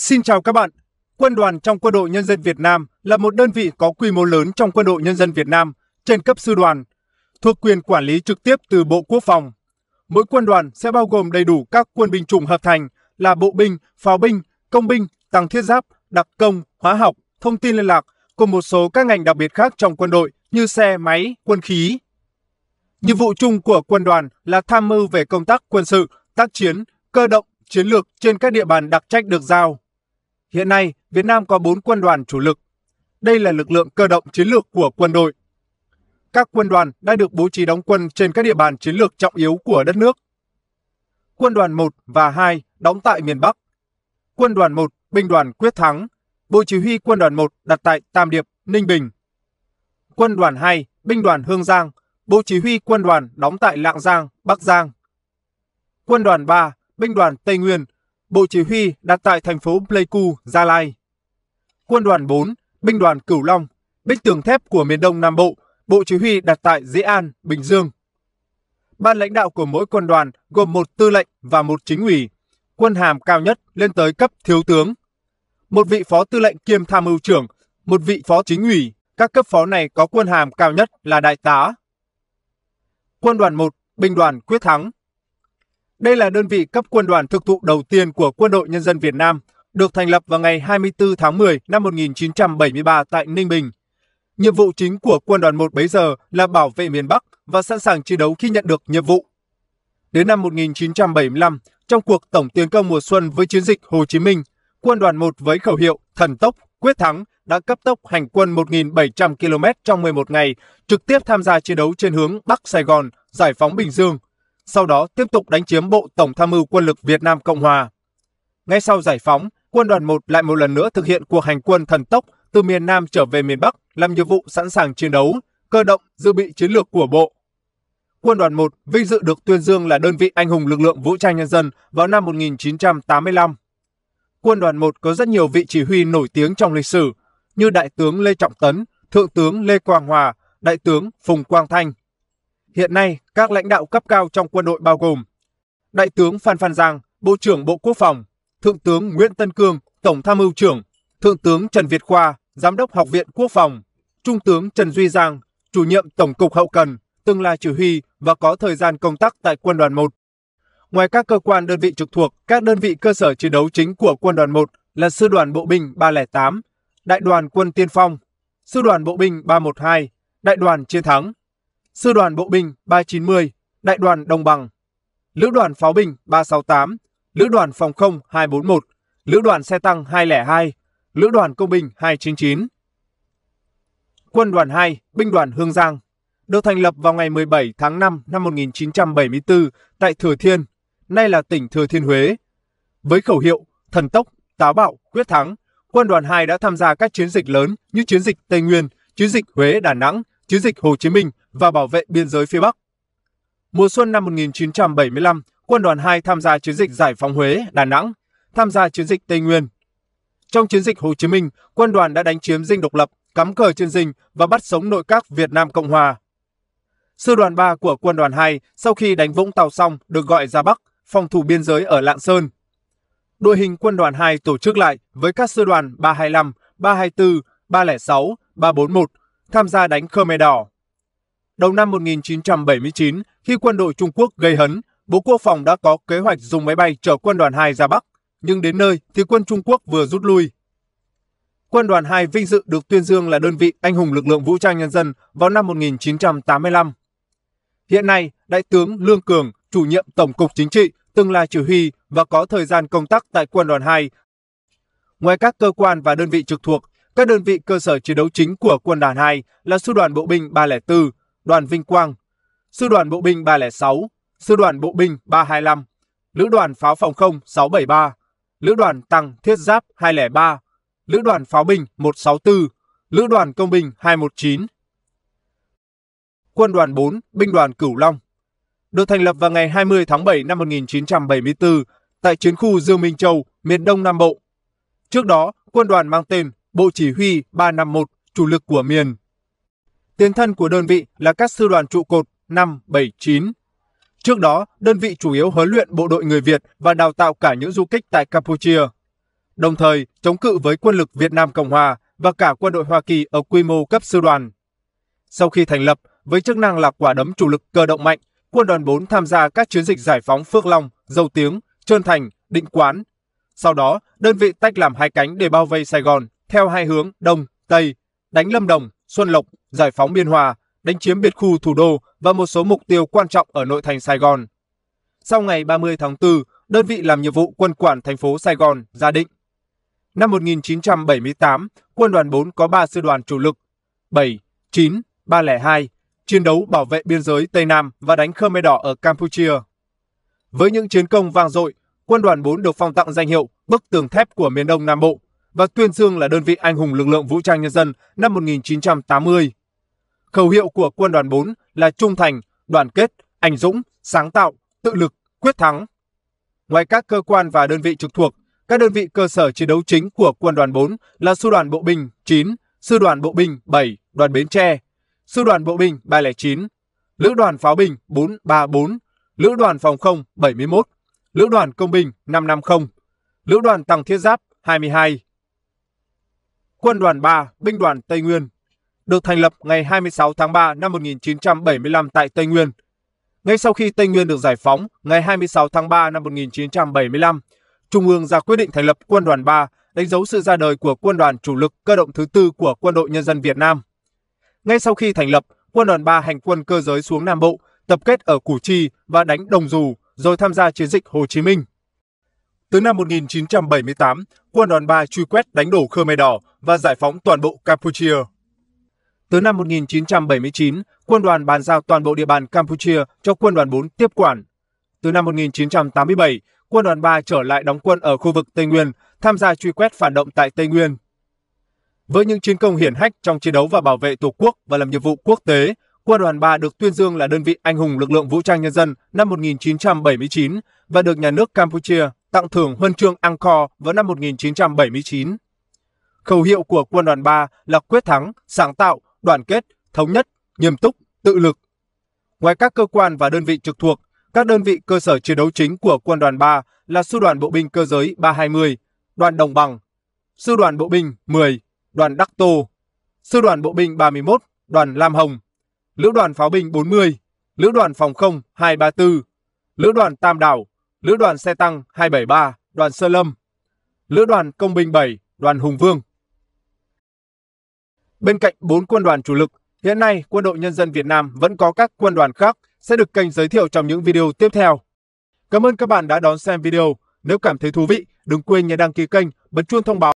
Xin chào các bạn. Quân đoàn trong Quân đội Nhân dân Việt Nam là một đơn vị có quy mô lớn trong Quân đội Nhân dân Việt Nam trên cấp sư đoàn, thuộc quyền quản lý trực tiếp từ Bộ Quốc phòng. Mỗi quân đoàn sẽ bao gồm đầy đủ các quân binh chủng hợp thành là bộ binh, pháo binh, công binh, tăng thiết giáp, đặc công, hóa học, thông tin liên lạc cùng một số các ngành đặc biệt khác trong quân đội như xe, máy, quân khí. Nhiệm vụ chung của quân đoàn là tham mưu về công tác quân sự, tác chiến, cơ động, chiến lược trên các địa bàn đặc trách được giao. Hiện nay, Việt Nam có 4 quân đoàn chủ lực. Đây là lực lượng cơ động chiến lược của quân đội. Các quân đoàn đã được bố trí đóng quân trên các địa bàn chiến lược trọng yếu của đất nước. Quân đoàn 1 và 2 đóng tại miền Bắc. Quân đoàn 1, binh đoàn quyết thắng, bộ chỉ huy quân đoàn 1 đặt tại Tam Điệp, Ninh Bình. Quân đoàn 2, binh đoàn Hương Giang, bộ chỉ huy quân đoàn đóng tại Lạng Giang, Bắc Giang. Quân đoàn 3, binh đoàn Tây Nguyên Bộ Chỉ huy đặt tại thành phố Pleiku, Gia Lai. Quân đoàn 4, Binh đoàn Cửu Long, Bích tường thép của miền Đông Nam Bộ, Bộ Chỉ huy đặt tại Dĩ An, Bình Dương. Ban lãnh đạo của mỗi quân đoàn gồm một tư lệnh và một chính ủy, quân hàm cao nhất lên tới cấp thiếu tướng. Một vị phó tư lệnh kiêm tham mưu trưởng, một vị phó chính ủy, các cấp phó này có quân hàm cao nhất là đại tá. Quân đoàn 1, binh đoàn quyết thắng, đây là đơn vị cấp quân đoàn thực thụ đầu tiên của Quân đội Nhân dân Việt Nam, được thành lập vào ngày 24 tháng 10 năm 1973 tại Ninh Bình. Nhiệm vụ chính của quân đoàn 1 bấy giờ là bảo vệ miền Bắc và sẵn sàng chiến đấu khi nhận được nhiệm vụ. Đến năm 1975, trong cuộc tổng tiến công mùa xuân với chiến dịch Hồ Chí Minh, quân đoàn 1 với khẩu hiệu thần tốc, quyết thắng đã cấp tốc hành quân 1.700 km trong 11 ngày, trực tiếp tham gia chiến đấu trên hướng Bắc Sài Gòn, giải phóng Bình Dương, sau đó tiếp tục đánh chiếm Bộ Tổng Tham mưu Quân lực Việt Nam Cộng Hòa. Ngay sau giải phóng, quân đoàn 1 lại một lần nữa thực hiện cuộc hành quân thần tốc từ miền Nam trở về miền Bắc làm nhiệm vụ sẵn sàng chiến đấu, cơ động dự bị chiến lược của Bộ. Quân đoàn 1 vinh dự được tuyên dương là đơn vị anh hùng lực lượng vũ trang nhân dân vào năm 1985. Quân đoàn 1 có rất nhiều vị chỉ huy nổi tiếng trong lịch sử, như Đại tướng Lê Trọng Tấn, Thượng tướng Lê Quang Hòa, Đại tướng Phùng Quang Thanh. Hiện nay, các lãnh đạo cấp cao trong quân đội bao gồm Đại tướng Phan Phan Giang, Bộ trưởng Bộ Quốc phòng, Thượng tướng Nguyễn Tân Cương, Tổng tham mưu trưởng, Thượng tướng Trần Việt Khoa, Giám đốc Học viện Quốc phòng, Trung tướng Trần Duy Giang, chủ nhiệm Tổng cục Hậu cần, từng là chỉ huy và có thời gian công tác tại quân đoàn 1. Ngoài các cơ quan đơn vị trực thuộc, các đơn vị cơ sở chiến đấu chính của quân đoàn 1 là Sư đoàn Bộ binh 308, Đại đoàn Quân Tiên Phong, Sư đoàn Bộ binh 312, Đại đoàn Chiến Thắng, Sư đoàn Bộ binh 390, Đại đoàn Đồng bằng, Lữ đoàn Pháo binh 368, Lữ đoàn Phòng không 241, Lữ đoàn Xe tăng 202, Lữ đoàn Công binh 299. Quân đoàn 2, Binh đoàn Hương Giang, được thành lập vào ngày 17 tháng 5 năm 1974 tại Thừa Thiên, nay là tỉnh Thừa Thiên Huế. Với khẩu hiệu thần tốc, táo bạo, quyết thắng, quân đoàn 2 đã tham gia các chiến dịch lớn như chiến dịch Tây Nguyên, chiến dịch Huế Đà Nẵng, chiến dịch Hồ Chí Minh, và bảo vệ biên giới phía Bắc. Mùa xuân năm 1975, quân đoàn 2 tham gia chiến dịch giải phóng Huế, Đà Nẵng, tham gia chiến dịch Tây Nguyên. Trong chiến dịch Hồ Chí Minh, quân đoàn đã đánh chiếm dinh độc lập, cắm cờ trên dinh và bắt sống nội các Việt Nam Cộng Hòa. Sư đoàn 3 của quân đoàn 2 sau khi đánh Vũng Tàu xong được gọi ra Bắc, phòng thủ biên giới ở Lạng Sơn. Đội hình quân đoàn 2 tổ chức lại với các sư đoàn 325, 324, 306, 341 tham gia đánh Khmer Đỏ Đầu năm 1979, khi quân đội Trung Quốc gây hấn, Bộ Quốc phòng đã có kế hoạch dùng máy bay chở quân đoàn 2 ra Bắc, nhưng đến nơi thì quân Trung Quốc vừa rút lui. Quân đoàn 2 vinh dự được tuyên dương là đơn vị anh hùng lực lượng vũ trang nhân dân vào năm 1985. Hiện nay, Đại tướng Lương Cường, chủ nhiệm Tổng cục Chính trị, từng là chỉ huy và có thời gian công tác tại quân đoàn 2. Ngoài các cơ quan và đơn vị trực thuộc, các đơn vị cơ sở chiến đấu chính của quân đoàn 2 là Sư đoàn Bộ binh 304, đoàn Vinh Quang, Sư đoàn Bộ binh 306, Sư đoàn Bộ binh 325, Lữ đoàn Pháo phòng không 673, Lữ đoàn Tăng Thiết giáp 203, Lữ đoàn Pháo binh 164, Lữ đoàn Công binh 219. Quân đoàn 4, Binh đoàn Cửu Long Được thành lập vào ngày 20 tháng 7 năm 1974 tại chiến khu Dương Minh Châu, miền Đông Nam Bộ. Trước đó, quân đoàn mang tên Bộ Chỉ huy 351, chủ lực của miền Tiền thân của đơn vị là các sư đoàn trụ cột 579. Trước đó, đơn vị chủ yếu huấn luyện bộ đội người Việt và đào tạo cả những du kích tại Campuchia. Đồng thời, chống cự với quân lực Việt Nam Cộng Hòa và cả quân đội Hoa Kỳ ở quy mô cấp sư đoàn. Sau khi thành lập, với chức năng là quả đấm chủ lực cơ động mạnh, quân đoàn 4 tham gia các chiến dịch giải phóng Phước Long, dầu Tiếng, Trơn Thành, Định Quán. Sau đó, đơn vị tách làm hai cánh để bao vây Sài Gòn theo hai hướng Đông, Tây, đánh Lâm Đồng, Xuân Lộc, giải phóng Biên Hòa, đánh chiếm biệt khu thủ đô và một số mục tiêu quan trọng ở nội thành Sài Gòn. Sau ngày 30 tháng 4, đơn vị làm nhiệm vụ quân quản thành phố Sài Gòn ra định. Năm 1978, quân đoàn 4 có 3 sư đoàn chủ lực, 7, 9, 302, chiến đấu bảo vệ biên giới Tây Nam và đánh Khmer Đỏ ở Campuchia. Với những chiến công vang dội, quân đoàn 4 được phong tặng danh hiệu bức tường thép của miền Đông Nam Bộ và tuyên dương là đơn vị anh hùng lực lượng vũ trang nhân dân năm 1980. Khẩu hiệu của quân đoàn 4 là trung thành, đoàn kết, anh dũng, sáng tạo, tự lực, quyết thắng. Ngoài các cơ quan và đơn vị trực thuộc, các đơn vị cơ sở chiến đấu chính của quân đoàn 4 là Sư đoàn Bộ binh 9, Sư đoàn Bộ binh 7, đoàn Bến Tre, Sư đoàn Bộ binh 309, Lữ đoàn Pháo binh 434, Lữ đoàn Phòng không 71, Lữ đoàn Công binh 550, Lữ đoàn Tăng Thiết Giáp 22. Quân đoàn 3, Binh đoàn Tây Nguyên được thành lập ngày 26 tháng 3 năm 1975 tại Tây Nguyên. Ngay sau khi Tây Nguyên được giải phóng, ngày 26 tháng 3 năm 1975, Trung ương ra quyết định thành lập Quân đoàn 3, đánh dấu sự ra đời của quân đoàn chủ lực cơ động thứ tư của Quân đội Nhân dân Việt Nam. Ngay sau khi thành lập, Quân đoàn 3 hành quân cơ giới xuống Nam Bộ, tập kết ở Củ Chi và đánh Đồng Dù, rồi tham gia chiến dịch Hồ Chí Minh. Từ năm 1978, quân đoàn 3 truy quét đánh đổ Khmer Đỏ và giải phóng toàn bộ Campuchia. Từ năm 1979, quân đoàn bàn giao toàn bộ địa bàn Campuchia cho quân đoàn 4 tiếp quản. Từ năm 1987, quân đoàn 3 trở lại đóng quân ở khu vực Tây Nguyên, tham gia truy quét phản động tại Tây Nguyên. Với những chiến công hiển hách trong chiến đấu và bảo vệ Tổ quốc và làm nhiệm vụ quốc tế, quân đoàn 3 được tuyên dương là đơn vị anh hùng lực lượng vũ trang nhân dân năm 1979 và được nhà nước Campuchia tặng thưởng huân chương Angkor vào năm 1979. Khẩu hiệu của quân đoàn 3 là quyết thắng, sáng tạo, đoàn kết, thống nhất, nghiêm túc, tự lực. Ngoài các cơ quan và đơn vị trực thuộc, các đơn vị cơ sở chiến đấu chính của quân đoàn 3 là Sư đoàn Bộ binh Cơ giới 320, Đoàn Đồng Bằng, Sư đoàn Bộ binh 10, Đoàn Đắc Tô, Sư đoàn Bộ binh 31, Đoàn Lam Hồng, Lữ đoàn Pháo binh 40, Lữ đoàn Phòng không 234, Lữ đoàn Tam Đảo, Lữ đoàn Xe Tăng 273, Đoàn Sơ Lâm, Lữ đoàn Công binh 7, Đoàn Hùng Vương. Bên cạnh 4 quân đoàn chủ lực, hiện nay Quân đội Nhân dân Việt Nam vẫn có các quân đoàn khác sẽ được kênh giới thiệu trong những video tiếp theo. Cảm ơn các bạn đã đón xem video. Nếu cảm thấy thú vị, đừng quên nhấn đăng ký kênh, bật chuông thông báo